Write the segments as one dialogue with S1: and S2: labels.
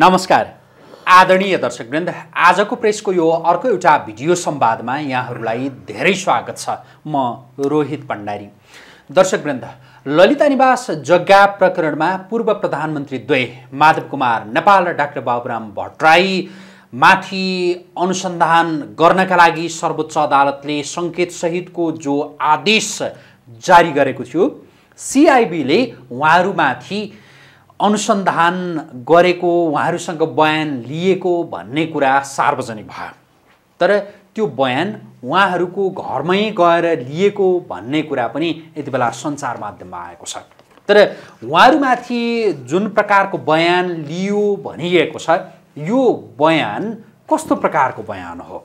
S1: नमस्कार आदरणीय दर्शकवृन्द आजको प्रेसको यो अर्को एउटा भिडियो संवादमा यहाँहरूलाई धेरै स्वागत छ म रोहित भण्डारी दर्शकवृन्द ललिता निवास जग्गा प्रकरणमा पूर्व प्रधानमन्त्री द्वय माधव कुमार नेपाल र डाक्टर बाबुराम भट्टराई माथि अनुसन्धान गर्नका लागि सर्वोच्च अदालतले सङ्केतसहितको जो आदेश जारी गरेको थियो सिआइबीले उहाँहरूमाथि अनुसन्धान गरेको उहाँहरूसँग बयान लिएको भन्ने कुरा सार्वजनिक भयो तर त्यो बयान उहाँहरूको घरमै गएर लिएको भन्ने कुरा पनि यति बेला सञ्चार माध्यममा आएको छ तर उहाँहरूमाथि जुन प्रकारको बयान लियो भनिएको छ यो बयान कस्तो प्रकारको बयान हो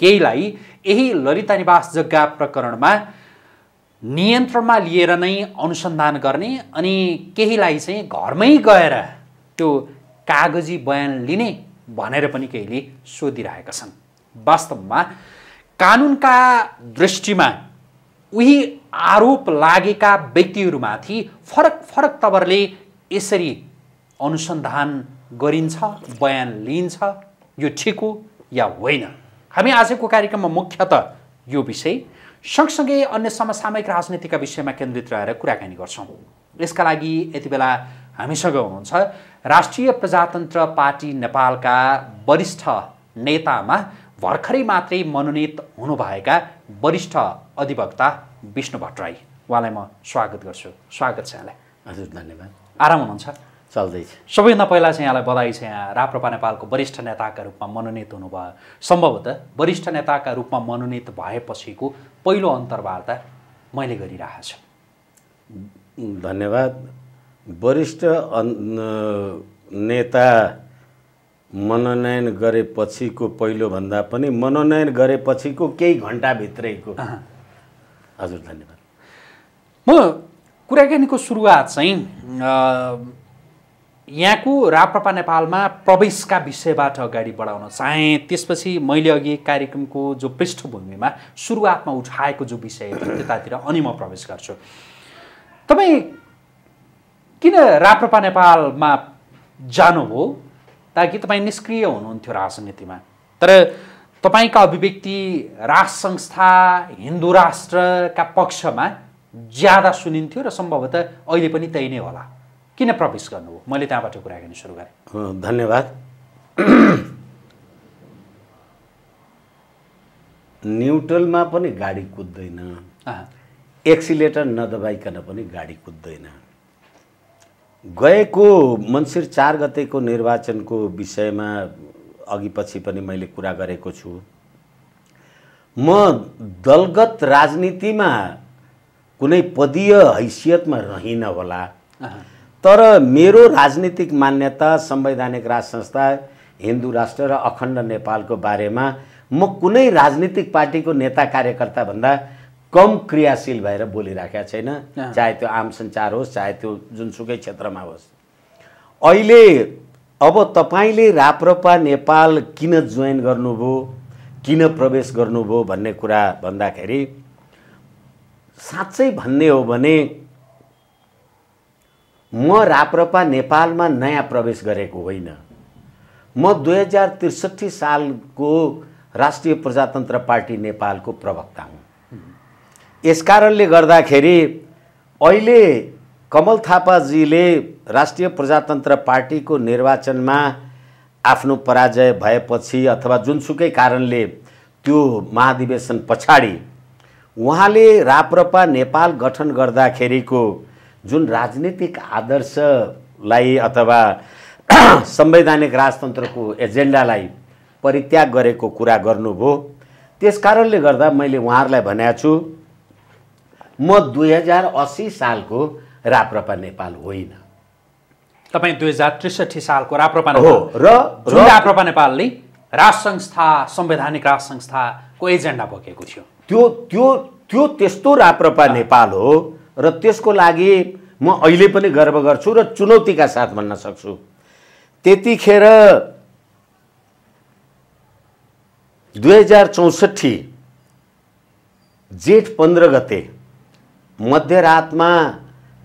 S1: केहीलाई यही ललिता निवास जग्गा प्रकरणमा नियन्त्रणमा लिएर नै अनुसन्धान गर्ने अनि केहीलाई चाहिँ घरमै गएर त्यो कागजी बयान लिने भनेर पनि केहीले सोधिरहेका छन् वास्तवमा कानुनका दृष्टिमा उही आरोप लागेका व्यक्तिहरूमाथि फरक फरक तवरले यसरी अनुसन्धान गरिन्छ बयान लिइन्छ यो ठिक हो या होइन हामी आजको कार्यक्रममा मुख्यत यो विषय सँगसँगै अन्य समसामयिक राजनीतिका विषयमा केन्द्रित रहेर कुराकानी गर्छौँ यसका लागि यति बेला हामीसँग हुनुहुन्छ राष्ट्रिय प्रजातन्त्र पार्टी नेपालका वरिष्ठ नेतामा भर्खरै मात्रै मनोनित हुनुभएका वरिष्ठ अधिवक्ता विष्णु भट्टराई उहाँलाई म स्वागत गर्छु स्वागत छ यहाँलाई
S2: हजुर धन्यवाद आराम हुनुहुन्छ चल्दैछ
S1: सबैभन्दा पहिला चाहिँ यहाँलाई बधाई छ यहाँ राप्रपा नेपालको वरिष्ठ नेताका रूपमा मनोनित हुनुभयो सम्भवतः वरिष्ठ नेताका रूपमा मनोनित भएपछिको पहिलो अन्तर्वार्ता मैले गरिरहेको
S2: छु धन्यवाद वरिष्ठ नेता मनोनयन गरेपछिको पहिलोभन्दा पनि मनोनयन गरेपछिको
S1: केही घन्टाभित्रैको हजुर धन्यवाद म कुराकानीको सुरुवात चाहिँ यहाँको राप्रपा नेपालमा प्रवेशका विषयबाट अगाडि बढाउन चाहेँ त्यसपछि मैले अघि कार्यक्रमको जो पृष्ठभूमिमा सुरुवातमा उठाएको जो विषय थियो त्यतातिर अनि म प्रवेश गर्छु तपाईँ किन राप्रपा नेपालमा जानुभयो ताकि तपाईँ निष्क्रिय हुनुहुन्थ्यो राजनीतिमा तर तपाईँका अभिव्यक्ति राष्ट्र संस्था हिन्दू राष्ट्रका पक्षमा ज्यादा सुनिन्थ्यो र सम्भवतः अहिले पनि त्यही नै होला किन प्रवेश गर्नुभयो मैले त्यहाँबाट कुराकानी सुरु
S2: गरेँ धन्यवाद न्युट्रलमा पनि गाडी कुद्दैन एक्सिलेटर नदबाइकन पनि गाडी कुद्दैन गएको मन्सिर चार गतेको निर्वाचनको विषयमा अघि पछि पनि मैले कुरा गरेको छु म दलगत राजनीतिमा कुनै पदीय हैसियतमा रहिन होला तर मेरो राजनीतिक मान्यता संवैधानिक राज संस्था हिन्दू राष्ट्र र अखण्ड नेपालको बारेमा म कुनै राजनीतिक पार्टीको नेता कार्यकर्ताभन्दा कम क्रियाशील भएर बोलिराखेको छैन चाहे त्यो आम सञ्चार होस् चाहे त्यो जुनसुकै क्षेत्रमा होस् अहिले अब तपाईँले राप्रपा नेपाल किन जोइन गर्नुभयो किन प्रवेश गर्नुभयो भन्ने कुरा भन्दाखेरि साँच्चै भन्ने हो भने म राप्रपा नेपालमा नयाँ प्रवेश गरेको होइन म दुई हजार त्रिसठी सालको राष्ट्रिय प्रजातन्त्र पार्टी नेपालको प्रवक्ता हुँ यस कारणले गर्दाखेरि अहिले कमल थापाजीले राष्ट्रिय प्रजातन्त्र पार्टीको निर्वाचनमा आफ्नो पराजय भएपछि अथवा जुनसुकै कारणले त्यो महाधिवेशन पछाडि उहाँले राप्रपा नेपाल गठन गर्दाखेरिको जुन राजनीतिक आदर्शलाई अथवा संवैधानिक राजतन्त्रको एजेन्डालाई परित्याग गरेको कुरा गर्नुभयो त्यस कारणले गर्दा मैले उहाँहरूलाई भनेको छु म दुई हजार असी सालको राप्रपा नेपाल होइन
S1: तपाईँ दुई हजार त्रिसठी सालको राप्रपा हो र राप्रपा नेपालले राज संस्था संवैधानिक राज संस्थाको एजेन्डा बोकेको थियो
S2: त्यो त्यो त्यो त्यस्तो राप्रपा नेपाल हो र त्यसको लागि म अहिले पनि गर्व गर्छु र चुनौतीका साथ भन्न सक्छु त्यतिखेर दुई हजार चौसठी जेठ पन्ध्र गते मध्यरातमा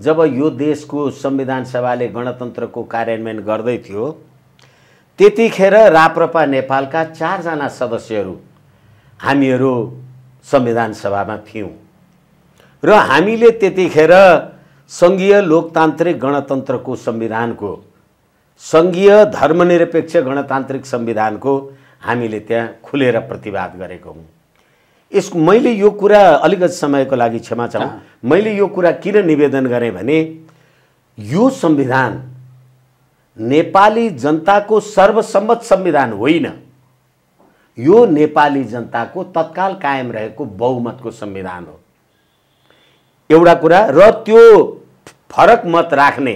S2: जब यो देशको संविधान सभाले गणतन्त्रको कार्यान्वयन गर्दै थियो त्यतिखेर राप्रपा नेपालका चारजना सदस्यहरू हामीहरू संविधान सभामा थियौँ र हामीले त्यतिखेर सङ्घीय लोकतान्त्रिक गणतन्त्रको संविधानको सङ्घीय धर्मनिरपेक्ष गणतान्त्रिक संविधानको हामीले त्यहाँ खुलेर प्रतिवाद गरेको हौँ यस मैले यो कुरा अलिकति समयको लागि क्षमा चाहँ मैले यो कुरा किन निवेदन गरेँ भने यो संविधान नेपाली जनताको सर्वसम्मत संविधान होइन यो नेपाली जनताको तत्काल कायम रहेको बहुमतको संविधान हो एउटा कुरा र त्यो फरक मत राख्ने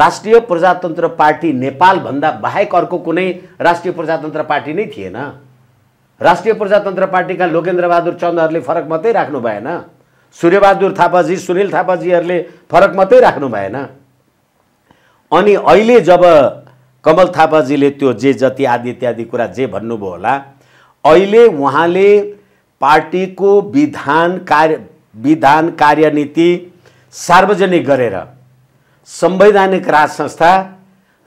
S2: राष्ट्रिय प्रजातन्त्र पार्टी नेपालभन्दा बाहेक अर्को कुनै राष्ट्रिय प्रजातन्त्र पार्टी नै थिएन राष्ट्रिय प्रजातन्त्र पार्टीका लोकेन्द्रबहादुर चन्दहरूले फरक मात्रै राख्नु भएन सूर्यबहादुर थापाजी सुनिल थापाजीहरूले फरक मात्रै राख्नु भएन अनि अहिले जब कमल थापाजीले त्यो जे जति आदि इत्यादि कुरा जे भन्नुभयो होला अहिले उहाँले पार्टीको विधान कार्य विधान कार्यनीति सार्वजनिक गरेर संवैधानिक राज संस्था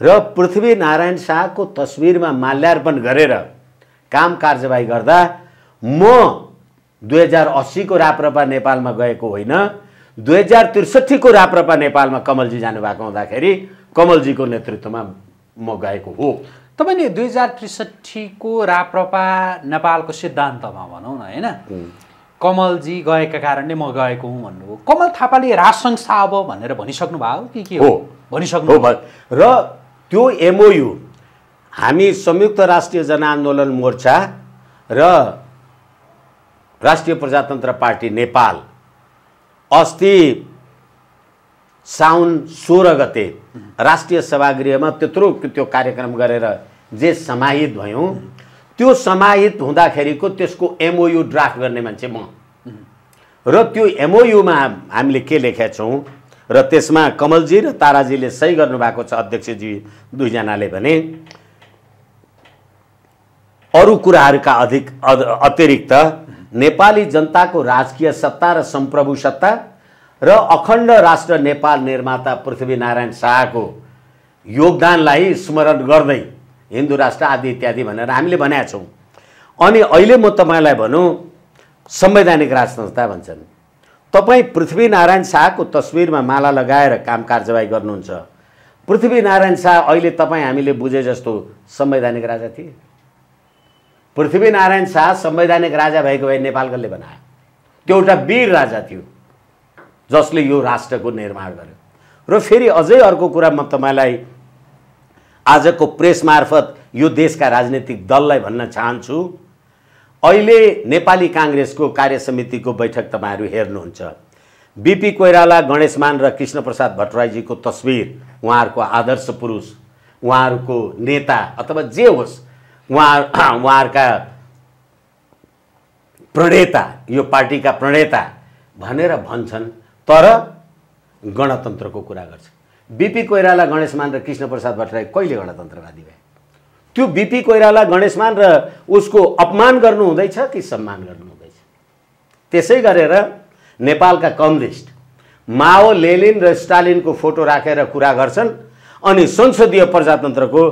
S2: र पृथ्वीनारायण शाहको तस्विरमा माल्यार्पण गरेर काम कार्यवाही गर्दा म दुई हजार अस्सीको राप्रपा नेपालमा गएको होइन दुई हजार त्रिसठीको राप्रपा नेपालमा कमलजी जानुभएको हुँदाखेरि कमलजीको नेतृत्वमा म गएको
S1: हो तपाईँले दुई हजार त्रिसठीको राप्रपा नेपालको सिद्धान्तमा भनौँ न होइन कमलजी गएका कारणले म गएको हुँ भन्नुभयो कमल थापाले राज संस्था अब भनेर भनिसक्नु भयो कि के हो
S2: भनिसक्नु र त्यो एमओयु हामी संयुक्त राष्ट्रिय जनआन्दोलन मोर्चा र राष्ट्रिय प्रजातन्त्र पार्टी नेपाल अस्ति साउन सोह्र गते राष्ट्रिय सभागृहमा त्यत्रो त्यो कार्यक्रम गरेर जे समाहित भयौँ त्यो समाहित हुँदाखेरिको त्यसको एमओयु ड्राफ्ट गर्ने मान्छे म र त्यो एमओयुमा हामीले के लेखेका छौँ र त्यसमा कमलजी र ताराजीले सही गर्नुभएको छ अध्यक्षजी दुईजनाले भने अरू कुराहरूका अधिक अतिरिक्त नेपाली जनताको राजकीय सत्ता र सम्प्रभु सत्ता र अखण्ड राष्ट्र नेपाल निर्माता पृथ्वीनारायण शाहको योगदानलाई स्मरण गर्दै हिन्दू राष्ट्र आदि इत्यादि भनेर हामीले भनेका छौँ अनि अहिले म तपाईँलाई भनौँ संवैधानिक राज संस्था भन्छन् तपाईँ पृथ्वीनारायण शाहको तस्विरमा माला लगाएर काम कार्यवाही गर्नुहुन्छ पृथ्वीनारायण शाह अहिले तपाईँ हामीले बुझे जस्तो संवैधानिक राजा थिए पृथ्वीनारायण शाह संवैधानिक राजा भएको भए नेपालकोले बनायो त्यो एउटा वीर राजा थियो जसले यो राष्ट्रको निर्माण गर्यो र फेरि अझै अर्को कुरा म तपाईँलाई आजको प्रेस मार्फत यो देशका राजनैतिक दललाई भन्न चाहन्छु अहिले नेपाली काङ्ग्रेसको कार्यसमितिको बैठक तपाईँहरू हेर्नुहुन्छ बिपी कोइराला गणेशमान र कृष्णप्रसाद भट्टराईजीको तस्विर उहाँहरूको आदर्श पुरुष उहाँहरूको नेता अथवा जे होस् उहाँ उहाँहरूका प्रणेता यो पार्टीका प्रणेता भनेर भन्छन् तर गणतन्त्रको कुरा गर्छ बिपी कोइराला गणेशमान र कृष्णप्रसाद भट्टराई कहिले गणतन्त्रवादी भए त्यो बिपी कोइराला गणेशमान र उसको अपमान गर्नु हुँदैछ कि सम्मान गर्नु हुँदैछ त्यसै गरेर नेपालका कम्युनिस्ट माओ लेलिन र स्टालिनको फोटो राखेर कुरा गर्छन् अनि संसदीय प्रजातन्त्रको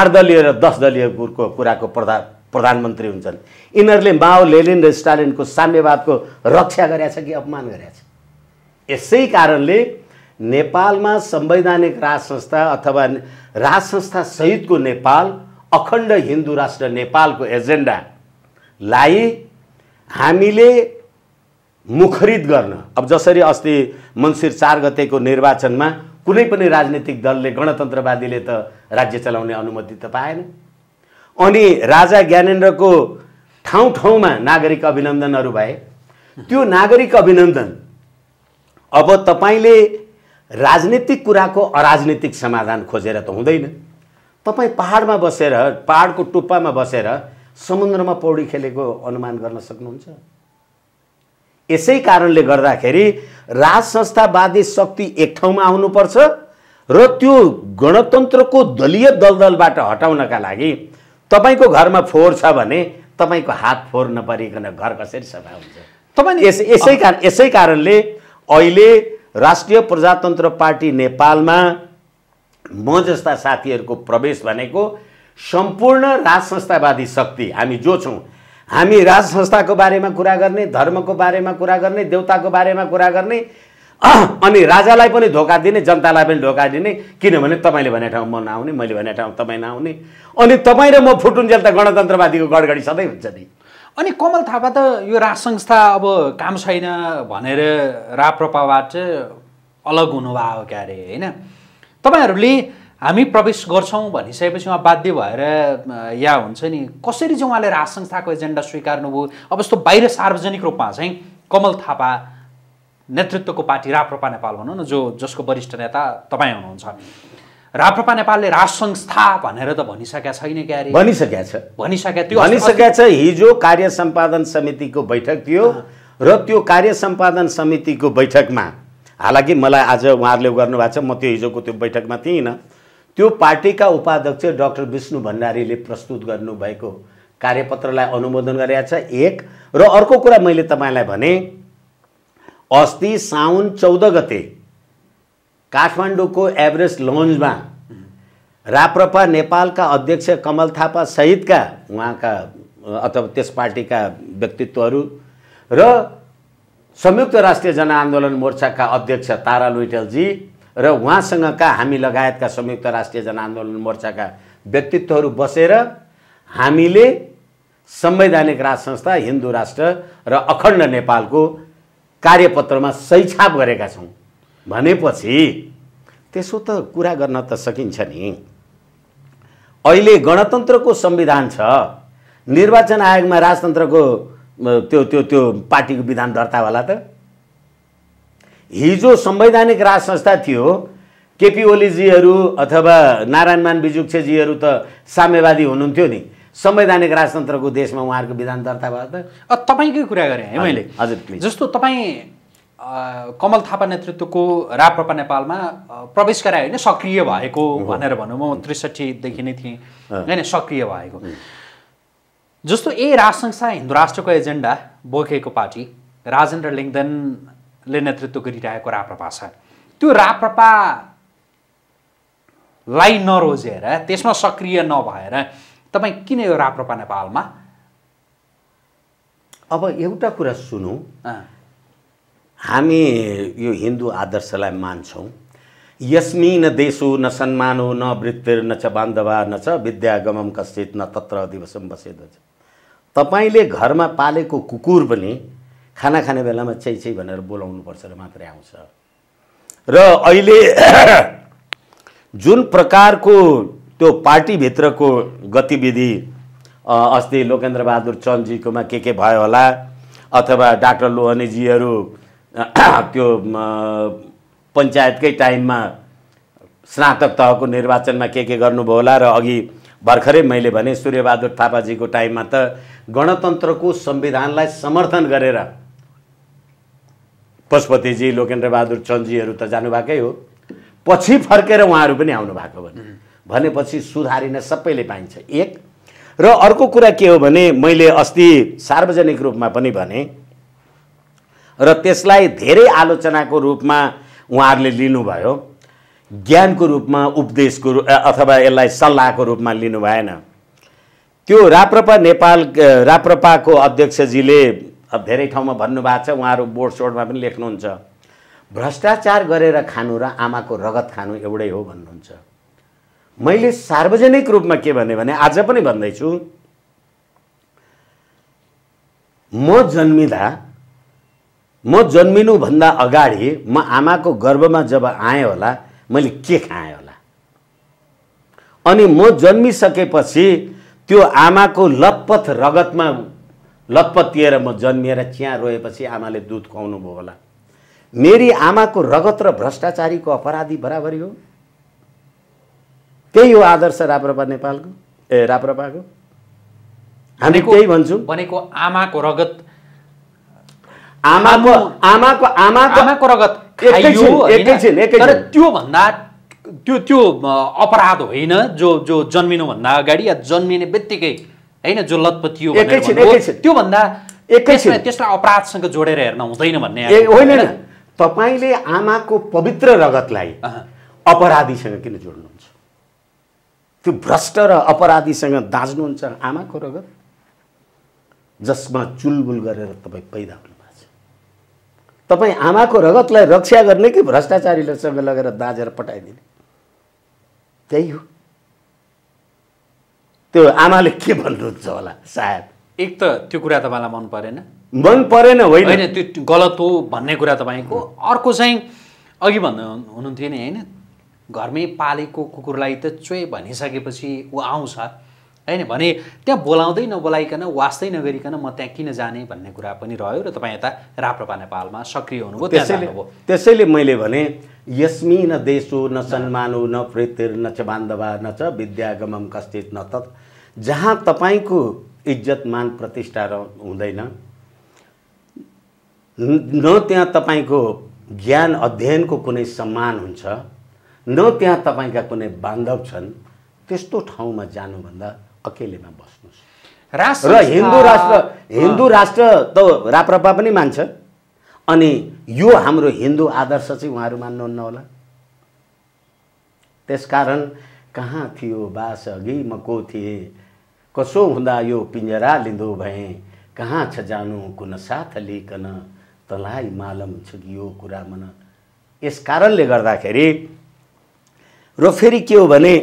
S2: आठ दलीय र दस दलीय कुराको प्रधा प्रधानमन्त्री हुन्छन् यिनीहरूले माओ लेलिन र स्टालिनको साम्यवादको रक्षा गरेछ कि अपमान गरेछ यसै कारणले नेपालमा संवैधानिक राज संस्था अथवा राज संस्था सहितको नेपाल अखण्ड हिन्दू राष्ट्र नेपालको एजेन्डालाई हामीले मुखरित गर्न अब जसरी अस्ति मन्सिर चार गतेको निर्वाचनमा कुनै पनि राजनीतिक दलले गणतन्त्रवादीले त राज्य चलाउने अनुमति त पाएन अनि राजा ज्ञानेन्द्रको ठाउँ ठाउँमा नागरिक अभिनन्दनहरू भए त्यो नागरिक अभिनन्दन अब तपाईँले राजनीतिक कुराको अराजनीतिक समाधान खोजेर त हुँदैन तपाईँ पाहाडमा बसेर पाहाडको टुप्पामा बसेर समुद्रमा पौडी खेलेको अनुमान गर्न सक्नुहुन्छ यसै कारणले गर्दाखेरि राज संस्थावादी शक्ति एक ठाउँमा आउनुपर्छ र त्यो गणतन्त्रको दलीय दलदलबाट हटाउनका लागि तपाईँको घरमा फोहोर छ भने तपाईँको हात फोहोर नपरिकन घर कसरी सफा हुन्छ तपाईँ यसै कारण यसै कारणले अहिले राष्ट्रिय प्रजातन्त्र पार्टी नेपालमा म जस्ता साथीहरूको प्रवेश भनेको सम्पूर्ण राज शक्ति हामी जो छौँ हामी राज बारेमा कुरा गर्ने धर्मको बारेमा कुरा गर्ने देउताको बारेमा कुरा गर्ने अनि राजालाई पनि धोका दिने जनतालाई पनि धोका दिने किनभने तपाईँले भने ठाउँ म नआउने मैले भने ठाउँ तपाईँ नआउने अनि तपाईँ र म फुटुन्जेल त गणतन्त्रवादीको गडगडी सधैँ हुन्छ नि
S1: अनि कमल थापा त यो राज संस्था अब काम छैन भनेर राप्रपाबाट अलग हुनुभयो क्या अरे होइन तपाईँहरूले हामी प्रवेश गर्छौँ भनिसकेपछि उहाँ बाध्य भएर या हुन्छ नि कसरी चाहिँ उहाँले राज संस्थाको एजेन्डा स्वीकार्नुभयो अब यस्तो बाहिर सार्वजनिक रूपमा चाहिँ कमल थापा नेतृत्वको पार्टी राप्रपा नेपाल भनौँ न जो जसको वरिष्ठ नेता तपाईँ हुनुहुन्छ राप्रपा नेपालले राज संस्था भनेर त भनिसकेका छैन क्यारे भनिसकेका छ भनिसकेका त्यो भनिसकेका छ
S2: हिजो कार्य सम्पादन समितिको बैठक थियो र त्यो कार्य सम्पादन समितिको बैठकमा हालाकि मलाई आज उहाँहरूले गर्नुभएको छ म त्यो हिजोको त्यो बैठकमा थिइनँ त्यो पार्टीका उपाध्यक्ष डाक्टर विष्णु भण्डारीले प्रस्तुत गर्नुभएको कार्यपत्रलाई अनुमोदन गरेका छ एक र अर्को कुरा मैले तपाईँलाई भने अस्ति साउन चौध गते काठमाडौँको एभरेस्ट लन्जमा राप्रपा नेपालका अध्यक्ष कमल थापा सहितका उहाँका अथवा त्यस पार्टीका व्यक्तित्वहरू र संयुक्त राष्ट्रिय जनआन्दोलन मोर्चाका अध्यक्ष तारा लुइटेलजी र उहाँसँगका हामी लगायतका संयुक्त राष्ट्रिय जनआन्दोलन मोर्चाका व्यक्तित्वहरू बसेर हामीले संवैधानिक राज संस्था हिन्दू राष्ट्र र अखण्ड नेपालको कार्यपत्रमा सही गरेका छौँ भनेपछि त्यसो त कुरा गर्न त सकिन्छ नि अहिले गणतन्त्रको संविधान छ निर्वाचन आयोगमा राजतन्त्रको त्यो त्यो त्यो पार्टीको विधान दर्ता होला त हिजो संवैधानिक राज संस्था थियो केपी ओलीजीहरू अथवा नारायणमान बिजुक्षेजीहरू त साम्यवादी हुनुहुन्थ्यो नि संवैधानिक राजतन्त्रको देशमा उहाँहरूको विधान दर्ता भयो त
S1: तपाईँकै कुरा गरेँ है मैले हजुर जस्तो तपाईँ कमल थापा नेतृत्वको राप्रपा नेपालमा प्रवेश गरायो होइन सक्रिय भएको भनेर भनौँ म त्रिसठीदेखि नै थिएँ होइन सक्रिय भएको जस्तो ए राजसंस्था हिन्दू राष्ट्रको एजेन्डा बोकेको पार्टी राजेन्द्र लिङ्गदेनले नेतृत्व गरिरहेको राप्रपा छ त्यो राप्रपालाई नरोजेर त्यसमा सक्रिय नभएर तपाईँ किन यो राप्रपा नेपालमा
S2: अब एउटा कुरा सुनौँ हामी यो हिन्दू आदर्शलाई मान्छौँ यस्मी न देशु न सन्मानो न वृत्तिर न च बान्धवा न च विद्यागमम कश्चित न तत्र दिवसम बसेद तपाईँले घरमा पालेको कुकुर पनि खाना खाने बेलामा चै चै भनेर पर्छ र मात्रै आउँछ र अहिले जुन प्रकारको त्यो पार्टीभित्रको गतिविधि अस्ति लोकेन्द्रबहादुर चन्दजीकोमा के के भयो होला अथवा डाक्टर लोहनेजीहरू त्यो पञ्चायतकै टाइममा स्नातक तहको निर्वाचनमा के के गर्नुभयो होला र अघि भर्खरै मैले भने सूर्यबहादुर थापाजीको टाइममा त गणतन्त्रको संविधानलाई समर्थन गरेर पशुपतिजी लोकेन्द्रबहादुर चन्दजीहरू त जानुभएकै हो पछि फर्केर उहाँहरू पनि आउनु भएको भनेपछि सुधारिन सबैले पाइन्छ एक र अर्को कुरा के हो भने मैले अस्ति सार्वजनिक रूपमा पनि भने र त्यसलाई धेरै आलोचनाको रूपमा उहाँहरूले लिनुभयो ज्ञानको रूपमा उपदेशको रूप अथवा यसलाई सल्लाहको रूपमा लिनु भएन त्यो राप्रपा नेपाल राप्रपाको अध्यक्षजीले धेरै ठाउँमा भन्नुभएको छ उहाँहरू बोर्ड सोर्डमा पनि लेख्नुहुन्छ भ्रष्टाचार गरेर खानु र आमाको रगत खानु एउटै हो भन्नुहुन्छ मैले सार्वजनिक रूपमा के भने भने आज पनि भन्दैछु म जन्मिँदा म जन्मिनुभन्दा अगाडि म आमाको गर्भमा जब आएँ होला मैले के खाएँ होला अनि म जन्मिसकेपछि त्यो आमाको लतपथ रगतमा लतपतिएर म जन्मिएर चिया रोएपछि आमाले दुध खुवाउनु भयो होला मेरी आमाको रगत र भ्रष्टाचारीको अपराधी बराबरी हो त्यही हो आदर्श राप्रपा नेपालको ए राप्रपाको हामी त्यही भन्छौँ
S1: भनेको आमाको रगत आमाको आमाको आमाको आमाको रगत तर त्योभन्दा त्यो त्यो अपराध होइन जो जो जन्मिनुभन्दा अगाडि या जन्मिने बित्तिकै होइन जो लतपतियो त्योभन्दा एकैछिन त्यसलाई अपराधसँग जोडेर हेर्न हुँदैन भन्ने होइन
S2: तपाईँले आमाको पवित्र रगतलाई अपराधीसँग किन जोड्नुहुन्छ त्यो भ्रष्ट र अपराधीसँग दाज्नुहुन्छ आमाको रगत जसमा चुलबुल गरेर तपाईँ पैदा हुनुहुन्छ तपाईँ आमाको रगतलाई रक्षा गर्ने कि भ्रष्टाचारीसँग लगेर दाजेर पठाइदिने त्यही हो
S1: त्यो आमाले के भन्नुहुन्छ होला सायद एक त त्यो कुरा तपाईँलाई मन परेन मन परेन होइन त्यो गलत हो भन्ने कुरा तपाईँको अर्को चाहिँ अघि भन्नु हुनुहुन्थ्यो नि होइन घरमै पालेको कुकुरलाई त चोय भनिसकेपछि ऊ आउँछ होइन भने त्यहाँ बोलाउँदै नबोलाइकन वास्तै नगरिकन म त्यहाँ किन जाने भन्ने कुरा पनि रह्यो र तपाईँ यता राप्रपा नेपालमा सक्रिय हुनुभयो त्यसैले
S2: त्यसैले मैले भने यस्मी न देशो न सन्मानो न प्रीतिर न च बान्धवा न च विद्यागमम कस्तित न त जहाँ तपाईँको इज्जत मान प्रतिष्ठा र हुँदैन न त्यहाँ तपाईँको ज्ञान अध्ययनको कुनै सम्मान हुन्छ न त्यहाँ तपाईँका कुनै बान्धव छन् त्यस्तो ठाउँमा जानुभन्दा अकेलेमा बस्नुहोस् राष्ट्र र हिन्दू राष्ट्र हिन्दू राष्ट्र त राप्रपा पनि मान्छ अनि यो हाम्रो हिन्दू आदर्श चाहिँ उहाँहरू मान्नुहुन्न होला त्यसकारण कहाँ थियो बास अघि म को थिएँ कसो हुँदा यो पिञ्जरा लिँदो भएँ कहाँ छ जानु कुन साथ लिकन तलाई मालम छ कि यो कुरा मन यस कारणले गर्दाखेरि र फेरि के हो भने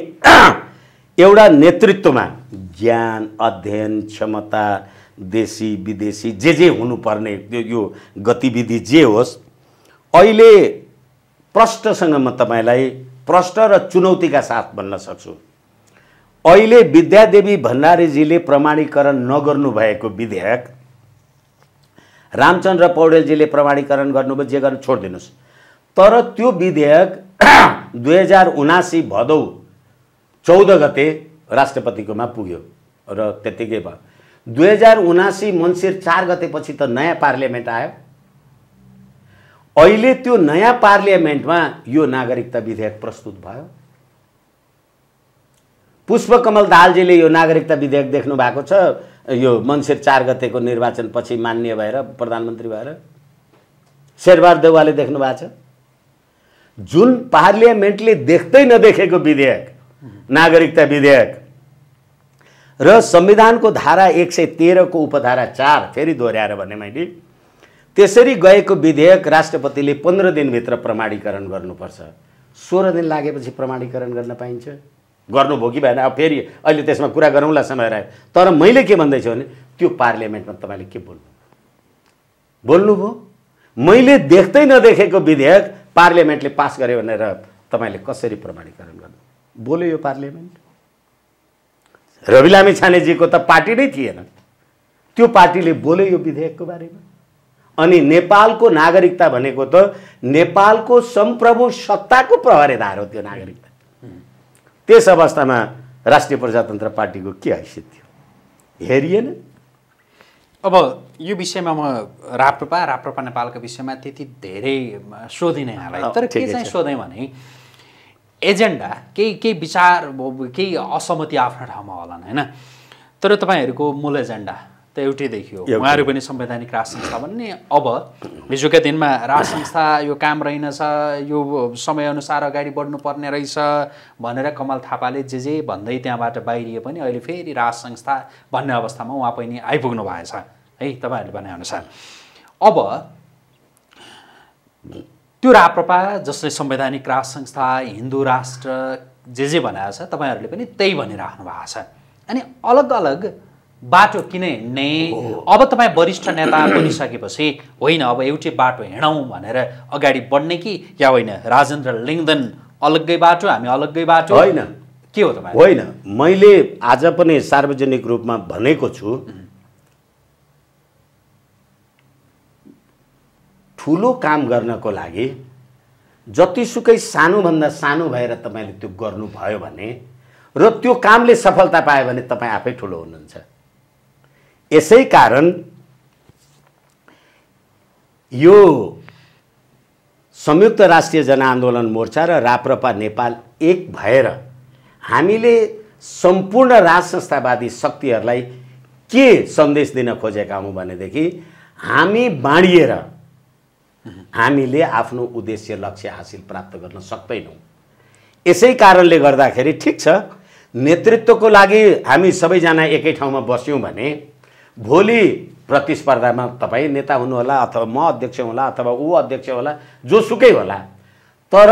S2: एउटा नेतृत्वमा ज्ञान अध्ययन क्षमता देशी विदेशी जे जे हुनुपर्ने त्यो यो गतिविधि जे होस् अहिले प्रष्टसँग म तपाईँलाई प्रष्ट र चुनौतीका साथ भन्न सक्छु अहिले विद्यादेवी भण्डारीजीले प्रमाणीकरण नगर्नु भएको विधेयक रामचन्द्र पौडेलजीले प्रमाणीकरण गर्नुभयो जे गर्नु छोडिदिनुहोस् तर त्यो विधेयक दुई हजार उनासी भदौ चौध गते राष्ट्रपतिकोमा पुग्यो र त्यत्तिकै भयो दुई हजार उनासी मनसिर चार गतेपछि त नयाँ पार्लियामेन्ट आयो अहिले त्यो नयाँ पार्लियामेन्टमा यो नागरिकता विधेयक प्रस्तुत भयो पुष्पकमल दालजीले यो नागरिकता विधेयक देख्नु भएको छ यो मन्सिर चार गतेको निर्वाचनपछि मान्य भएर प्रधानमन्त्री भएर शेरबहादुर देउवाले देख्नु भएको छ जुन पार्लियामेन्टले देख्दै नदेखेको विधेयक नागरिकता विधेयक र संविधानको धारा एक सय तेह्रको उपधारा चार फेरि दोहोऱ्याएर भने मैले त्यसरी गएको विधेयक राष्ट्रपतिले पन्ध्र दिनभित्र प्रमाणीकरण गर्नुपर्छ सोह्र दिन लागेपछि प्रमाणीकरण गर्न पाइन्छ गर्नुभयो कि भएन अब फेरि अहिले त्यसमा कुरा गरौँला समय रह्यो तर मैले के भन्दैछु भने त्यो पार्लियामेन्टमा तपाईँले के बोल्नु बोल्नुभयो मैले देख्दै नदेखेको विधेयक पार्लियामेन्टले पास गरेँ भनेर तपाईँले कसरी प्रमाणीकरण गर्नु बोल्यो यो पार्लियामेन्ट रवि लामी छानेजीको त पार्टी नै थिएन त्यो पार्टीले बोल्यो यो विधेयकको बारेमा अनि नेपालको नागरिकता भनेको त नेपालको सम्प्रभु सत्ताको प्रहरेधार हो त्यो नागरिकता त्यस अवस्थामा राष्ट्रिय प्रजातन्त्र पार्टीको के हैसियत थियो हेरिएन
S1: अब यो विषयमा म राप्रपा राप्रपा नेपालको विषयमा त्यति धेरै सोधिनँ यहाँलाई तर के चाहिँ सोधेँ भने एजेन्डा केही केही विचार केही असहमति आफ्नो ठाउँमा होलान् होइन तर तपाईँहरूको मूल एजेन्डा त एउटै देखियो उहाँहरू पनि संवैधानिक राज संस्था भन्ने अब हिजोका दिनमा राज संस्था यो काम रहेनछ यो समयअनुसार अगाडि बढ्नुपर्ने रहेछ भनेर कमल थापाले जे जे भन्दै त्यहाँबाट बाहिरिए पनि अहिले फेरि राज संस्था भन्ने अवस्थामा उहाँ पनि आइपुग्नु भएछ है तपाईँहरूले भनेअनुसार अब त्यो राप्रपा जसले संवैधानिक राष्ट्र संस्था हिन्दू राष्ट्र जे जे भनेको छ तपाईँहरूले पनि त्यही भनिराख्नु भएको छ अनि अलग अलग बाटो किन हिँड्ने अब तपाईँ वरिष्ठ नेता बनिसकेपछि होइन अब एउटै बाटो हिँडौँ भनेर अगाडि बढ्ने कि या होइन राजेन्द्र लिङ्गदन अलग्गै बाटो हामी अलग्गै बाटो होइन के हो तपाईँ होइन
S2: मैले आज पनि सार्वजनिक रूपमा भनेको छु ठुलो काम गर्नको लागि जतिसुकै सानोभन्दा सानो भएर तपाईँले त्यो गर्नुभयो भने र त्यो कामले सफलता पायो भने तपाईँ आफै ठुलो हुनुहुन्छ यसै कारण यो संयुक्त राष्ट्रिय जनआन्दोलन मोर्चा र राप्रपा नेपाल एक भएर हामीले सम्पूर्ण राज संस्थावादी शक्तिहरूलाई के सन्देश दिन खोजेका हौँ भनेदेखि हामी बाँडिएर हामीले आफ्नो उद्देश्य लक्ष्य हासिल प्राप्त गर्न सक्दैनौँ यसै कारणले गर्दाखेरि ठिक छ नेतृत्वको लागि हामी सबैजना एकै ठाउँमा बस्यौँ भने भोलि प्रतिस्पर्धामा तपाईँ नेता हुनुहोला अथवा म अध्यक्ष होला अथवा ऊ अध्यक्ष होला जोसुकै होला तर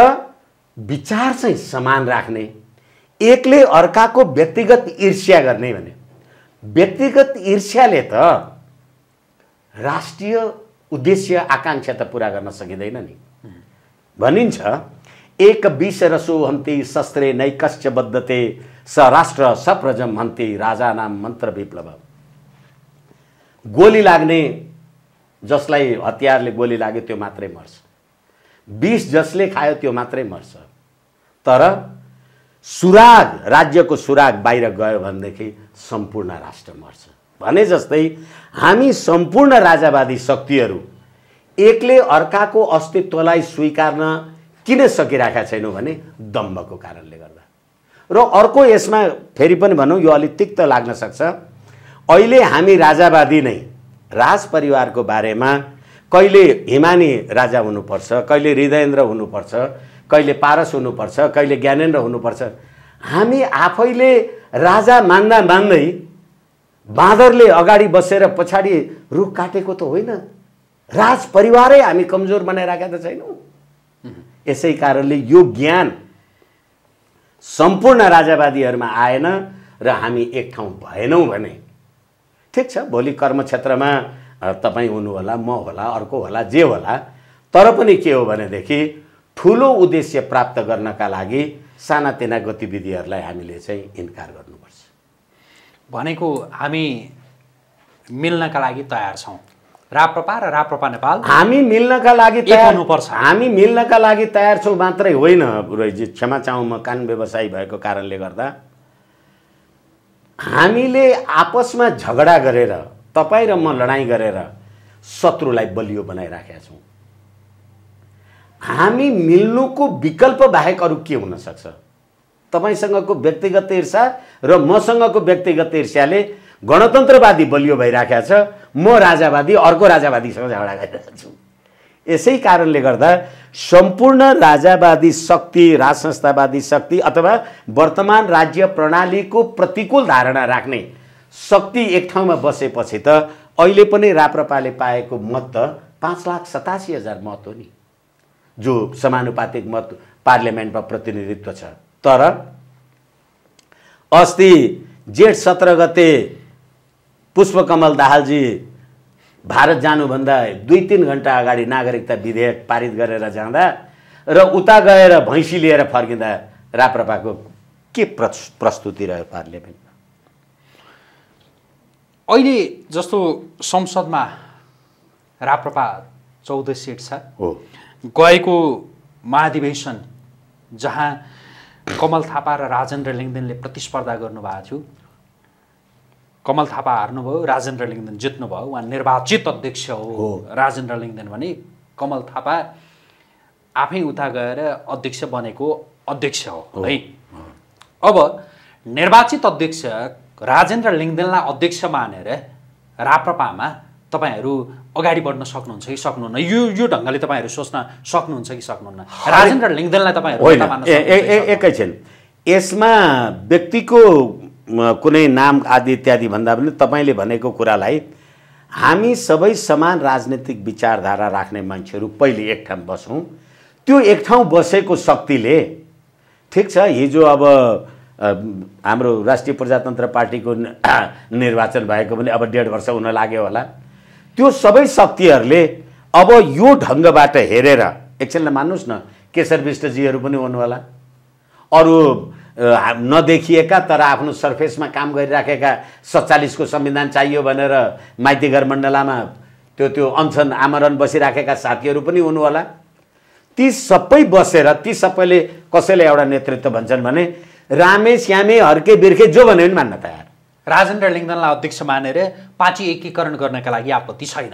S2: विचार चाहिँ समान राख्ने एकले अर्काको व्यक्तिगत ईर्ष्या गर्ने भने व्यक्तिगत ईर्ष्याले त राष्ट्रिय उद्देश्य आकाङ्क्षा त पुरा गर्न सकिँदैन नि भनिन्छ एक विष रसो हन्ति शस्त्रे कश्च बद्धते स राष्ट्र सप्रजम हन्ति राजा नाम मन्त्र विप्लव गोली लाग्ने जसलाई हतियारले गोली लाग्यो त्यो मात्रै मर्छ विष जसले खायो त्यो मात्रै मर्छ तर सुराग राज्यको सुराग बाहिर गयो भनेदेखि सम्पूर्ण राष्ट्र मर्छ भने जस्तै हामी सम्पूर्ण राजावादी शक्तिहरू एकले अर्काको अस्तित्वलाई स्वीकार्न किन सकिरहेका छैनौँ भने दम्भको कारणले गर्दा र अर्को यसमा फेरि पनि भनौँ यो अलिक तिक्त लाग्न सक्छ अहिले हामी राजावादी नै राज परिवारको बारेमा कहिले हिमानी राजा हुनुपर्छ कहिले हृदयन्द्र हुनुपर्छ कहिले पारस हुनुपर्छ कहिले ज्ञानेन्द्र हुनुपर्छ हामी आफैले राजा मान्दा मान्दै बाँदरले अगाडि बसेर पछाडि रुख काटेको त होइन राज परिवारै हामी कमजोर बनाइराखेका त छैनौँ यसै कारणले यो ज्ञान सम्पूर्ण राजावादीहरूमा आएन र हामी एक ठाउँ भएनौँ भने ठिक छ भोलि कर्मक्षेत्रमा क्षेत्रमा तपाईँ हुनुहोला म होला अर्को होला जे होला तर पनि के हो भनेदेखि ठुलो उद्देश्य प्राप्त गर्नका लागि सानातिना गतिविधिहरूलाई हामीले चाहिँ इन्कार गर्नु
S1: भनेको हामी मिल्नका लागि तयार छौँ राप्रपा र राप्रपा नेपाल हामी
S2: मिल्नका लागि तयार हुनुपर्छ
S1: हामी मिल्नका
S2: लागि तयार छौँ मात्रै होइन रोहितजी क्षमा चाहौँ म कान व्यवसायी भएको कारणले गर्दा हामीले आपसमा झगडा गरेर तपाईँ र म लडाइँ गरेर शत्रुलाई बलियो बनाइराखेका छौँ हामी मिल्नुको विकल्प बाहेक अरू के हुनसक्छ तपाईँसँगको व्यक्तिगत ईर्षा र मसँगको व्यक्तिगत ईर्ष्याले गणतन्त्रवादी बलियो भइरहेका छ म राजावादी अर्को राजावादीसँग झगडा गरिरहेको छु यसै कारणले गर्दा सम्पूर्ण राजावादी शक्ति राज संस्थावादी शक्ति अथवा वर्तमान राज्य प्रणालीको प्रतिकूल धारणा राख्ने शक्ति एक ठाउँमा बसेपछि त अहिले पनि राप्रपाले पाएको मत त पाँच लाख सतासी हजार मत हो नि जो समानुपातिक मत पार्लियामेन्टमा प्रतिनिधित्व छ तर अस्ति जेठ सत्र गते पुष्पकमल दाहालजी भारत जानुभन्दा दुई तिन घन्टा अगाडि नागरिकता विधेयक पारित गरेर जाँदा र उता गएर भैँसी लिएर फर्किँदा राप्रपाको के प्रस्तुति रह्यो पार्लियामेन्टमा
S1: अहिले जस्तो संसदमा राप्रपा चौध सिट छ हो गएको महाधिवेशन जहाँ कमल थापा र राजेन्द्र लिङ्गदेनले प्रतिस्पर्धा गर्नुभएको थियो कमल थापा हार्नुभयो राजेन्द्र लिङ्गदेन जित्नुभयो उहाँ निर्वाचित अध्यक्ष हो राजेन्द्र लिङ्गदेन भने कमल थापा आफै उता गएर अध्यक्ष बनेको अध्यक्ष हो है अब निर्वाचित अध्यक्ष राजेन्द्र लिङ्गदेनलाई अध्यक्ष मानेर राप्रपामा तपाईँहरू अगाडि बढ्न सक्नुहुन्छ कि सक्नुहुन्न यो यो ढङ्गले तपाईँहरू सोच्न सक्नुहुन्छ कि सक्नुहुन्न राजेन्द्र लिङ्गदेनलाई तपाईँहरू
S2: एकैछिन यसमा व्यक्तिको कुनै नाम आदि इत्यादि भन्दा पनि तपाईँले भनेको कुरालाई हामी सबै समान राजनीतिक विचारधारा राख्ने मान्छेहरू पहिले एक ठाउँ बसौँ त्यो एक ठाउँ बसेको शक्तिले ठिक छ हिजो अब हाम्रो राष्ट्रिय प्रजातन्त्र पार्टीको निर्वाचन भएको पनि अब डेढ वर्ष हुन लाग्यो होला त्यो सबै शक्तिहरूले अब यो ढङ्गबाट हेरेर एकछिनलाई मान्नुहोस् न केशर विष्टजीहरू पनि हुनुहोला अरू नदेखिएका तर आफ्नो सर्फेसमा काम गरिराखेका सत्तालिसको संविधान चाहियो भनेर माइतीघर मण्डलामा त्यो त्यो अनसन आमरण बसिराखेका साथीहरू पनि हुनुहोला ती सबै बसेर ती सबैले कसैले एउटा नेतृत्व भन्छन् भने रामे श्यामे हर्के बिर्खे जो भने पनि मान्न
S1: तयार राजेन्द्र लिङ्गनलाई अध्यक्ष मानेर पार्टी एकीकरण गर्नका लागि आपत्ति छैन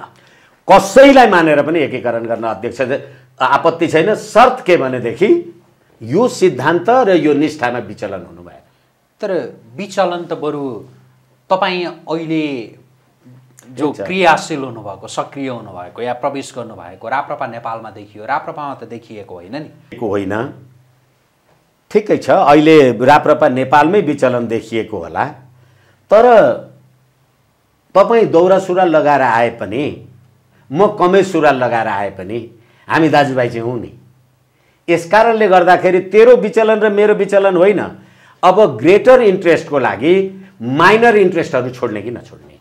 S2: कसैलाई मानेर पनि एकीकरण गर्न अध्यक्ष आपत्ति छैन शर्त के भनेदेखि यो सिद्धान्त र यो निष्ठामा विचलन हुनुभयो
S1: तर विचलन त बरु तपाईँ अहिले जो क्रियाशील हुनुभएको सक्रिय हुनुभएको या प्रवेश गर्नुभएको राप्रपा नेपालमा देखियो राप्रपामा त देखिएको होइन नि
S2: होइन ठिकै छ अहिले राप्रपा नेपालमै विचलन देखिएको होला तर तपाईँ दौरा सुरुवाल लगाएर आए पनि म कमै सुरुवाल लगाएर आए पनि हामी दाजुभाइ चाहिँ हौ नि यस कारणले गर्दाखेरि तेरो विचलन र मेरो विचलन होइन अब ग्रेटर इन्ट्रेस्टको लागि माइनर इन्ट्रेस्टहरू छोड्ने कि नछोड्ने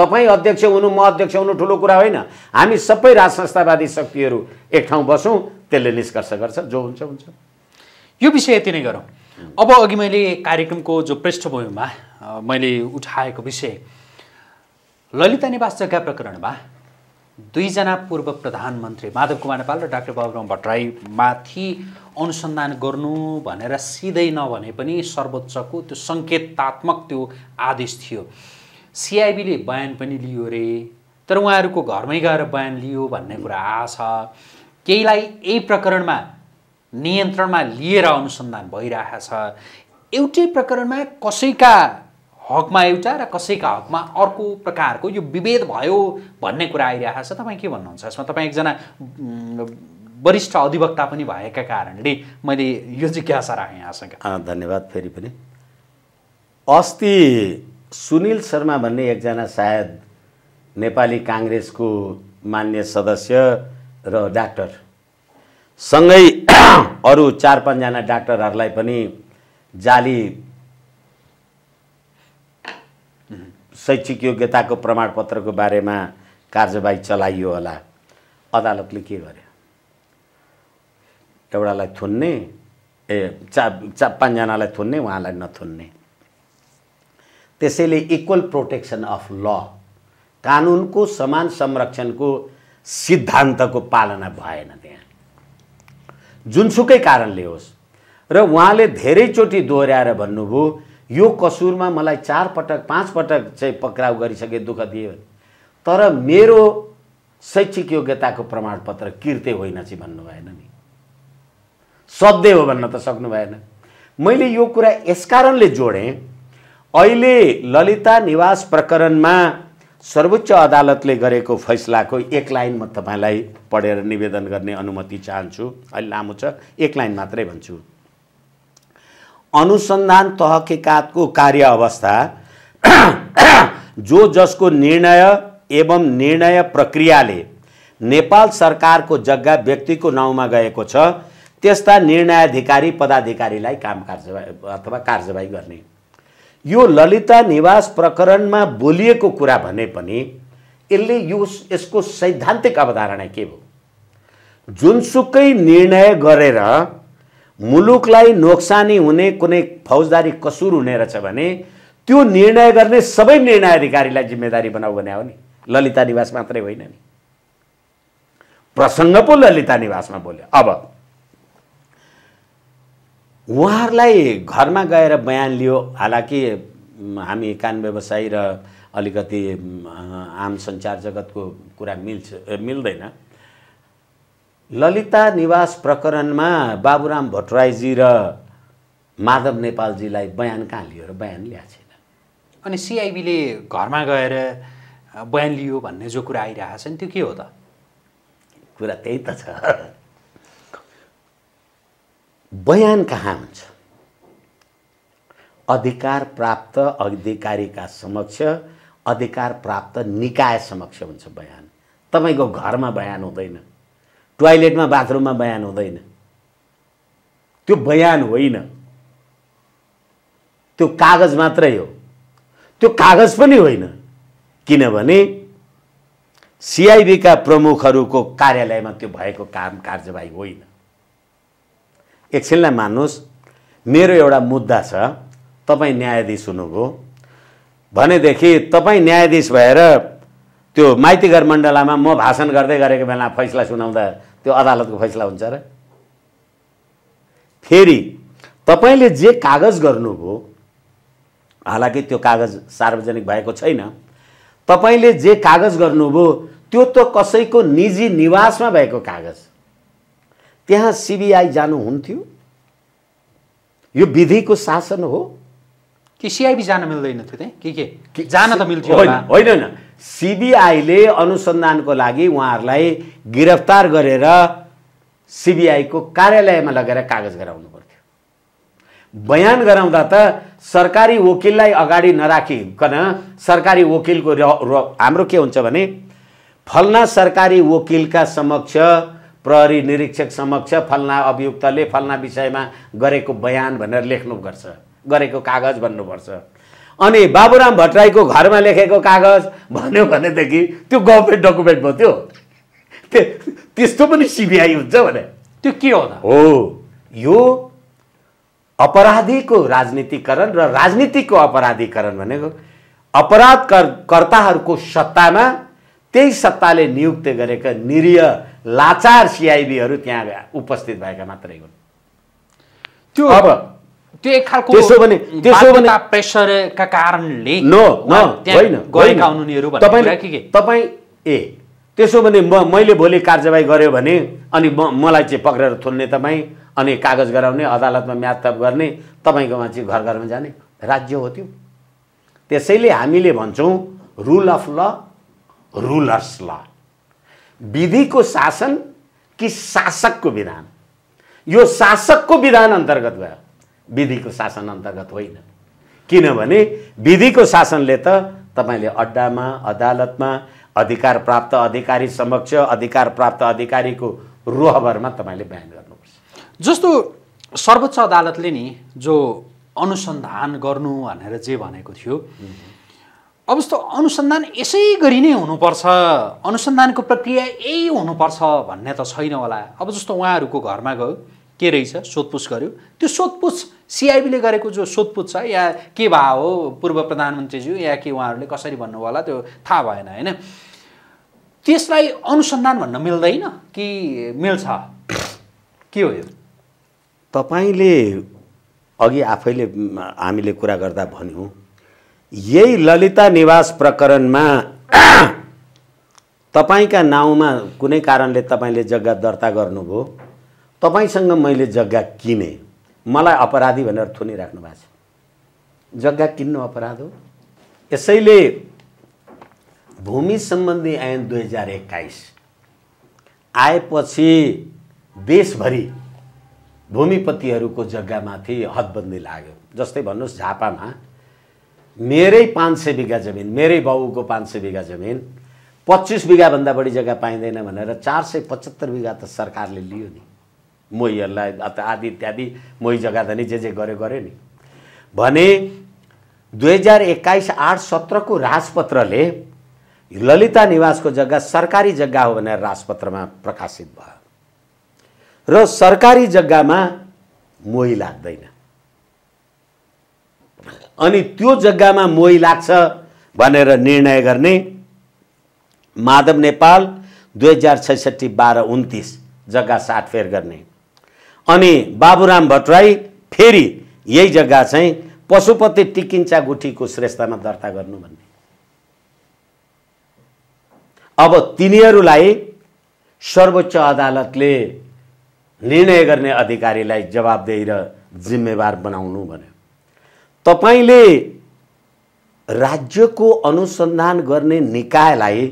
S2: तपाईँ अध्यक्ष हुनु म अध्यक्ष हुनु ठुलो कुरा होइन हामी सबै राज संस्थावादी शक्तिहरू एक ठाउँ बसौँ त्यसले निष्कर्ष गर्छ जो
S1: हुन्छ हुन्छ यो विषय यति नै गरौँ अब अघि मैले कार्यक्रमको जो पृष्ठभूमिमा मैले उठाएको विषय ललिता निवास जग्गा प्रकरणमा दुईजना पूर्व प्रधानमन्त्री माधव कुमार नेपाल र डाक्टर बाबुराम भट्टराईमाथि अनुसन्धान गर्नु भनेर सिधै नभने पनि सर्वोच्चको त्यो सङ्केतात्मक त्यो आदेश थियो सिआइबीले बयान पनि लियो रे तर उहाँहरूको घरमै गएर बयान लियो भन्ने कुरा आशा केहीलाई यही प्रकरणमा नियन्त्रणमा लिएर अनुसन्धान भइरहेको छ एउटै प्रकरणमा कसैका हकमा एउटा र कसैका हकमा अर्को प्रकारको यो विभेद भयो भन्ने कुरा आइरहेको छ तपाईँ के भन्नुहुन्छ यसमा तपाईँ एकजना वरिष्ठ अधिवक्ता पनि भएका कारणले मैले यो जिज्ञासा राखेँ यहाँसँग
S2: धन्यवाद फेरि पनि अस्ति सुनिल शर्मा भन्ने एकजना सायद नेपाली काङ्ग्रेसको मान्य सदस्य र डाक्टर सँगै अरू चार पाँचजना डाक्टरहरूलाई पनि जाली शैक्षिक योग्यताको प्रमाणपत्रको बारेमा कार्यवाही चलाइयो होला अदालतले के गर्यो एउटालाई थुन्ने ए चा चा पाँचजनालाई थुन्ने उहाँलाई नथुन्ने त्यसैले इक्वल प्रोटेक्सन अफ ल कानुनको समान संरक्षणको सिद्धान्तको पालना भएन त्यहाँ जुनसुकै कारणले होस् र उहाँले धेरैचोटि दोहोऱ्याएर भन्नुभयो यो कसुरमा मलाई चार पटक पाँच पटक चाहिँ पक्राउ गरिसके दुःख दिए भने तर मेरो शैक्षिक योग्यताको प्रमाणपत्र किर्ते होइन चाहिँ भन्नु भएन नि सध्य हो भन्न त सक्नु भएन मैले यो कुरा यसकारणले जोडेँ अहिले ललिता निवास प्रकरणमा सर्वोच्च अदालतले गरेको फैसलाको एक लाइन म तपाईँलाई पढेर निवेदन गर्ने अनुमति चाहन्छु अहिले लामो छ एक लाइन मात्रै भन्छु अनुसन्धान तहकिकातको कार्य अवस्था जो जसको निर्णय एवं निर्णय प्रक्रियाले नेपाल सरकारको जग्गा व्यक्तिको नाउँमा गएको छ त्यस्ता निर्णयाधिकारी पदाधिकारीलाई काम कार्यवाही अथवा कार्यवाही गर्ने यो ललिता निवास प्रकरणमा बोलिएको कुरा भने पनि यसले यो यसको सैद्धान्तिक अवधारणा के हो जुनसुकै निर्णय गरेर मुलुकलाई नोक्सानी हुने कुनै फौजदारी कसुर हुने रहेछ भने त्यो निर्णय गर्ने सबै निर्णय अधिकारीलाई जिम्मेदारी बनाऊ भने हो नि ललिता निवास मात्रै होइन नि प्रसङ्ग पो ललिता निवासमा बोल्यो अब उहाँहरूलाई घरमा गएर बयान लियो हालाकि हामी कान व्यवसायी र अलिकति आम सञ्चार जगतको कुरा मिल्छ मिल्दैन ललिता निवास प्रकरणमा बाबुराम भट्टराईजी र माधव नेपालजीलाई बयान कहाँ लियो र बयान ल्याएको छैन
S1: अनि सिआइबीले घरमा गएर बयान लियो भन्ने जो कुरा आइरहेको छ नि त्यो के हो त
S2: कुरा त्यही त छ बयान कहाँ हुन्छ अधिकार प्राप्त अधिकारीका समक्ष अधिकार प्राप्त निकाय समक्ष हुन्छ बयान तपाईँको घरमा बयान हुँदैन टोयलेटमा बाथरुममा बयान हुँदैन त्यो बयान होइन त्यो कागज मात्रै हो त्यो कागज पनि होइन किनभने सिआइबीका प्रमुखहरूको कार्यालयमा त्यो भएको काम कार्यवाही होइन एकछिनलाई मान्नुहोस् मेरो एउटा मुद्दा छ तपाईँ न्यायाधीश हुनुभयो भनेदेखि तपाईँ न्यायाधीश भएर त्यो माइतीघर मण्डलामा म भाषण गर्दै गरेको बेला फैसला सुनाउँदा त्यो अदालतको फैसला हुन्छ र फेरि तपाईँले जे कागज गर्नुभयो हालाकि त्यो कागज सार्वजनिक भएको छैन तपाईँले जे कागज गर्नुभयो त्यो त कसैको निजी निवासमा भएको कागज त्यहाँ सिबिआई जानुहुन्थ्यो यो विधिको शासन हो
S1: कि सिआइबी जान मिल्दैन थियो के के जान त मिल्थ्यो होइन होइन
S2: सिबिआईले अनुसन्धानको लागि उहाँहरूलाई गिरफ्तार गरेर सिबिआईको कार्यालयमा लगेर कागज गराउनु पर्थ्यो बयान गराउँदा त सरकारी वकिललाई अगाडि नराखिकन सरकारी वकिलको हाम्रो के हुन्छ भने फल्ना सरकारी वकिलका समक्ष प्रहरी निरीक्षक समक्ष फल्ना अभियुक्तले फल्ना विषयमा गरेको बयान भनेर लेख्नुपर्छ गरेको कागज भन्नुपर्छ अनि बाबुराम भट्टराईको घरमा लेखेको कागज भन्यो भनेदेखि त्यो गभर्मेन्ट डकुमेन्ट भयो त्यो त्यस्तो पनि सिबिआई हुन्छ भने त्यो के हो त हो यो अपराधीको राजनीतिकरण र राजनीतिको अपराधीकरण भनेको अपराधकर्ताहरूको सत्तामा त्यही सत्ताले नियुक्त गरेका निरीह लाचार सिआइबीहरू त्यहाँ उपस्थित भएका मात्रै हुन्
S1: त्यो अब त्यो एक खालको त्यसो भने त्यसो भने प्रेसरका कारणले नो होइन उनीहरू तपाईँ तपाईँ ए
S2: त्यसो भने म मैले भोलि कार्यवाही गऱ्यो भने अनि म मलाई चाहिँ पक्रेर थुन्ने तपाईँ अनि कागज गराउने अदालतमा म्याथप गर्ने तपाईँकोमा चाहिँ घर घरमा जाने राज्य हो त्यो त्यसैले हामीले भन्छौँ रुल अफ ल रुलर्स ल विधिको शासन कि शासकको विधान यो शासकको विधान अन्तर्गत भयो विधिको शासन अन्तर्गत होइन किनभने विधिको शासनले त तपाईँले अड्डामा अदालतमा अधिकार प्राप्त अधिकारी समक्ष अधिकार प्राप्त अधिकारीको रोहभरमा तपाईँले बयान गर्नुपर्छ जस्तो
S1: सर्वोच्च अदालतले नि जो अनुसन्धान गर्नु भनेर जे भनेको थियो अब जस्तो अनुसन्धान यसै गरी नै हुनुपर्छ अनुसन्धानको प्रक्रिया यही हुनुपर्छ भन्ने त छैन होला अब जस्तो उहाँहरूको घरमा गयो के रहेछ सोधपुछ गर्यो त्यो सोधपुछ सिआइबीले गरेको जो सोधपुछ छ या के भए हो पूर्व प्रधानमन्त्रीज्यू या के उहाँहरूले कसरी भन्नु होला त्यो थाहा भएन होइन त्यसलाई अनुसन्धान भन्न मिल्दैन कि मिल्छ के हो यो
S2: तपाईँले अघि आफैले हामीले कुरा गर्दा भन्यौँ यही ललिता निवास प्रकरणमा तपाईँका नाउँमा कुनै कारणले तपाईँले जग्गा दर्ता गर्नुभयो तपाईँसँग मैले जग्गा किने मलाई अपराधी भनेर थुनिराख्नु भएको छ जग्गा किन्नु अपराध हो यसैले भूमि सम्बन्धी ऐन दुई हजार एक्काइस आएपछि देशभरि भूमिपतिहरूको जग्गामाथि हदबन्दी लाग्यो जस्तै भन्नुहोस् झापामा मेरै पाँच सय बिघा जमिन मेरै बाउको पाँच सय बिघा जमिन पच्चिस बिघाभन्दा बढी जग्गा पाइँदैन भनेर चार सय पचहत्तर बिघा त सरकारले लियो नि मोहीहरूलाई आदि इत्यादि मोही जग्गा त नि जे जे गर्यो गर्यो नि भने दुई हजार एक्काइस आठ सत्रको राजपत्रले ललिता निवासको जग्गा सरकारी जग्गा हो भनेर राजपत्रमा प्रकाशित भयो र सरकारी जग्गामा मोही लाग्दैन अनि त्यो जग्गामा मोही लाग्छ भनेर निर्णय गर्ने माधव नेपाल दुई हजार छैसठी बाह्र उन्तिस जग्गा साटफेर गर्ने अनि बाबुराम भट्टराई फेरि यही जग्गा चाहिँ पशुपति टिकिन्चा गुठीको श्रेष्ठमा दर्ता गर्नु भन्ने अब तिनीहरूलाई सर्वोच्च अदालतले निर्णय गर्ने अधिकारीलाई जवाबदेही र जिम्मेवार बनाउनु भन्यो तपाईँले राज्यको अनुसन्धान गर्ने निकायलाई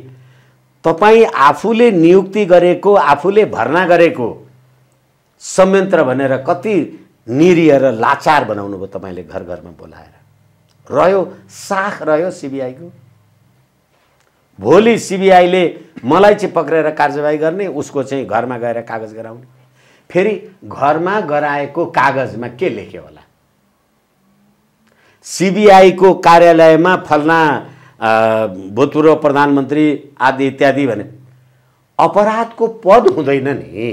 S2: तपाईँ आफूले नियुक्ति गरेको आफूले भर्ना गरेको संयन्त्र भनेर कति निरीह र लाचार बनाउनु भयो तपाईँले घर घरमा बोलाएर रह्यो साख रह्यो सिबिआईको भोलि सिबिआईले मलाई चाहिँ पक्रेर कार्यवाही गर्ने उसको चाहिँ घरमा गएर कागज गराउने फेरि घरमा गराएको कागजमा के लेख्यो होला सिबिआईको कार्यालयमा फल्ना भूतपूर्व प्रधानमन्त्री आदि इत्यादि भने अपराधको पद हुँदैन नि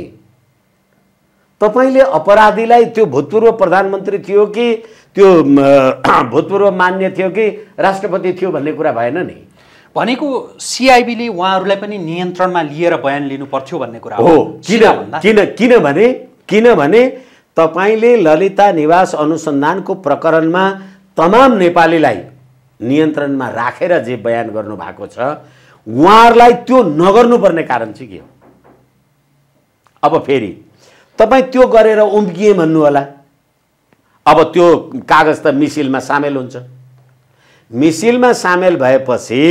S2: तपाईँले अपराधीलाई त्यो भूतपूर्व प्रधानमन्त्री थियो कि त्यो भूतपूर्व मान्य थियो
S1: कि राष्ट्रपति थियो भन्ने कुरा भएन नि भनेको सिआइबीले उहाँहरूलाई पनि नियन्त्रणमा लिएर बयान लिनु पर्थ्यो भन्ने कुरा हो किन किन
S2: किनभने किनभने तपाईँले ललिता निवास अनुसन्धानको प्रकरणमा तमाम नेपालीलाई नियन्त्रणमा राखेर जे बयान गर्नुभएको छ उहाँहरूलाई त्यो नगर्नुपर्ने कारण चाहिँ के हो अब फेरि तपाईँ त्यो गरेर उम्किए भन्नुहोला अब त्यो कागज त मिसिलमा सामेल हुन्छ मिसिलमा सामेल भएपछि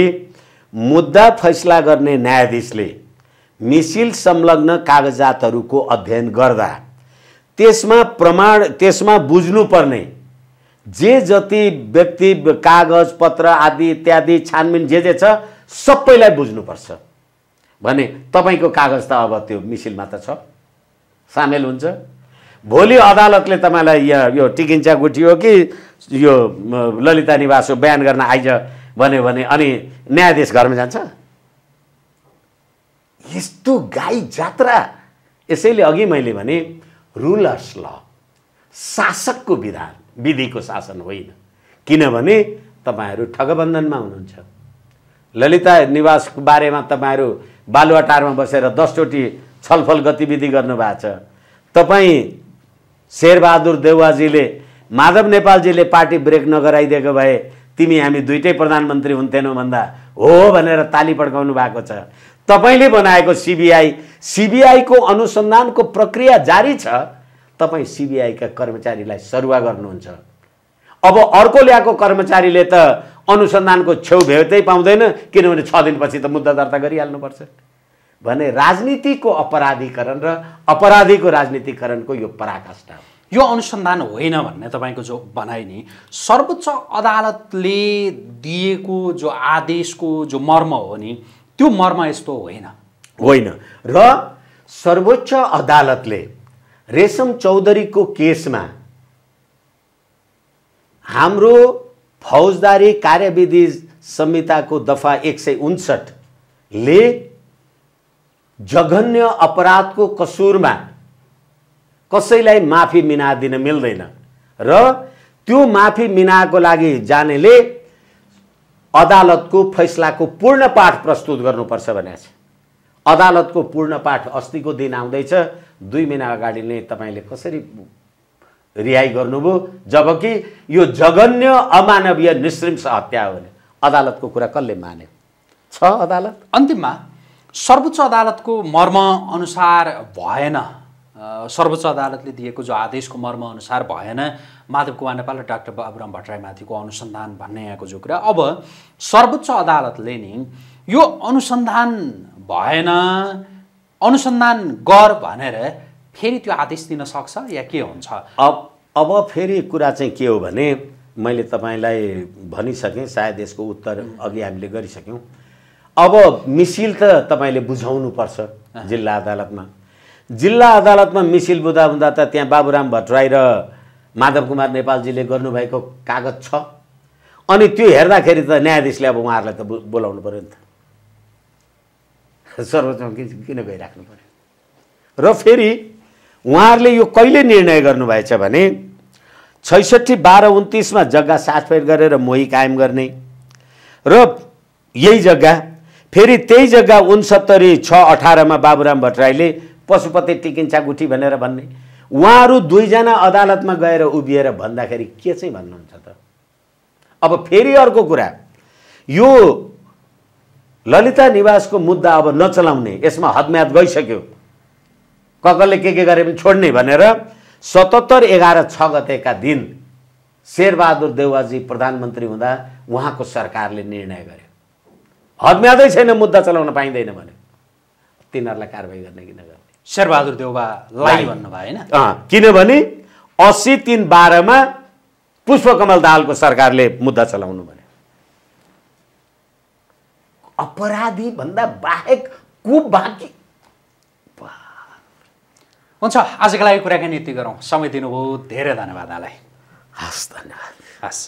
S2: मुद्दा फैसला गर्ने न्यायाधीशले मिसिल संलग्न कागजातहरूको अध्ययन गर्दा त्यसमा प्रमाण त्यसमा बुझ्नुपर्ने जे जति व्यक्ति कागज पत्र आदि इत्यादि छानबिन जे जे छ सबैलाई बुझ्नुपर्छ भने तपाईँको कागज त अब त्यो मिसिलमा त छ सामेल हुन्छ भोलि अदालतले तपाईँलाई यहाँ यो टिकिन्चा गुठी हो कि यो ललिता निवास हो बयान गर्न आइज भन्यो भने अनि न्यायाधीश घरमा जान्छ यस्तो गाई जात्रा यसैले अघि मैले भने रुलर्स ल शासकको विधान विधिको शासन होइन किनभने तपाईँहरू ठगबन्धनमा हुनुहुन्छ ललिता निवासको बारेमा तपाईँहरू बालुवाटारमा बसेर दसचोटि छलफल गतिविधि गर्नुभएको छ तपाईँ शेरबहादुर देउवाजीले माधव नेपालजीले पार्टी ब्रेक नगराइदिएको भए तिमी हामी दुइटै प्रधानमन्त्री हुन्थेनौ भन्दा हो भनेर ताली पड्काउनु भएको छ तपाईँले बनाएको सिबिआई सिबिआईको अनुसन्धानको प्रक्रिया जारी छ तपाईँ सिबिआईका कर्मचारीलाई सरुवा गर्नुहुन्छ अब अर्को ल्याएको कर्मचारीले त अनुसन्धानको छेउ भेटै पाउँदैन किनभने छ दिनपछि त मुद्दा दर्ता गरिहाल्नुपर्छ भने राजनीतिको अपराधीकरण र अपराधीको राजनीतिकरणको यो पराकाष्ठा
S1: हो यो अनुसन्धान होइन भन्ने तपाईँको जो भनाइ नि सर्वोच्च अदालतले दिएको जो आदेशको जो मर्म हो नि त्यो मर्म यस्तो होइन
S2: होइन र सर्वोच्च अदालतले रेशम चौधरीको केसमा हाम्रो फौजदारी कार्यविधि संहिताको दफा एक सय उन्सठले जघन्य अपराधको कसुरमा कसैलाई माफी मिना दिन मिल्दैन र त्यो माफी मिनाको लागि जानेले अदालतको फैसलाको पूर्ण पाठ प्रस्तुत गर्नुपर्छ भनेको छ अदालतको पूर्ण पाठ अस्तिको दिन आउँदैछ दुई महिना अगाडि नै तपाईँले कसरी रिहाइ गर्नुभयो जबकि यो जघन्य अमानवीय निशृंस
S1: हत्या हो अदालतको कुरा कसले मान्यो छ अदालत अन्तिममा सर्वोच्च अदालतको मर्म अनुसार भएन सर्वोच्च अदालतले दिएको जो आदेशको मर्म अनुसार भएन माधव कुमार नेपाल र डाक्टर बाबुराम भट्टराईमाथिको अनुसन्धान भन्ने यहाँको जो कुरा अब सर्वोच्च अदालतले नि यो अनुसन्धान भएन अनुसन्धान गर भनेर फेरि त्यो आदेश दिन सक्छ या के हुन्छ
S2: अब अब फेरि कुरा चाहिँ के हो भने मैले तपाईँलाई भनिसकेँ सायद यसको उत्तर अघि हामीले गरिसक्यौँ अब मिसिल त तपाईँले बुझाउनु पर्छ जिल्ला अदालतमा जिल्ला अदालतमा मिसिल बुझा हुँदा त त्यहाँ बाबुराम भट्टराई र माधव कुमार नेपालजीले गर्नुभएको कागज छ अनि त्यो हेर्दाखेरि त न्यायाधीशले अब उहाँहरूलाई त बोलाउनु पऱ्यो नि त सर्वोच्चमा किन किन गइराख्नु पऱ्यो र फेरि उहाँहरूले यो कहिले निर्णय गर्नुभएछ भने छैसठी बाह्र उन्तिसमा जग्गा साटफेट गरेर मोही कायम गर्ने र यही जग्गा फेरि त्यही जग्गा उनसत्तरी छ अठारमा बाबुराम भट्टराईले पशुपति टिकिन्छ गुठी भनेर भन्ने उहाँहरू दुईजना अदालतमा गएर उभिएर भन्दाखेरि के चाहिँ भन्नुहुन्छ त अब फेरि अर्को कुरा यो ललिता निवासको मुद्दा अब नचलाउने यसमा हदम्याद गइसक्यो ककले के के गरे पनि छोड्ने भनेर सतहत्तर एघार छ गतेका दिन शेरबहादुर देउवाजी प्रधानमन्त्री हुँदा उहाँको सरकारले निर्णय गर्यो हदम्यादै छैन मुद्दा चलाउन पाइँदैन भने तिनीहरूलाई कारवाही गर्ने कि नगर्ने शेरबहादुर देउवालाई भन्नुभयो होइन किनभने असी तिन बाह्रमा पुष्पकमल दाहालको सरकारले मुद्दा चलाउनु भने
S1: अपराधी भन्दा बाहेक बाँकी हुन्छ आजको लागि कुराकानी यति गरौँ समय दिनुभयो धेरै धन्यवाद आलाई हस् धन्यवाद हस्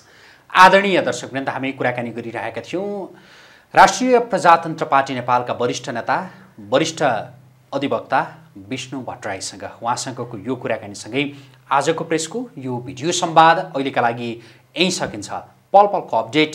S1: आदरणीय दर्शक हामी कुराकानी गरिरहेका थियौँ राष्ट्रिय प्रजातन्त्र पार्टी नेपालका वरिष्ठ नेता वरिष्ठ अधिवक्ता विष्णु भट्टराईसँग उहाँसँगको यो कुराकानीसँगै आजको प्रेसको यो भिडियो संवाद अहिलेका लागि यहीँ सकिन्छ पल पलको अपडेट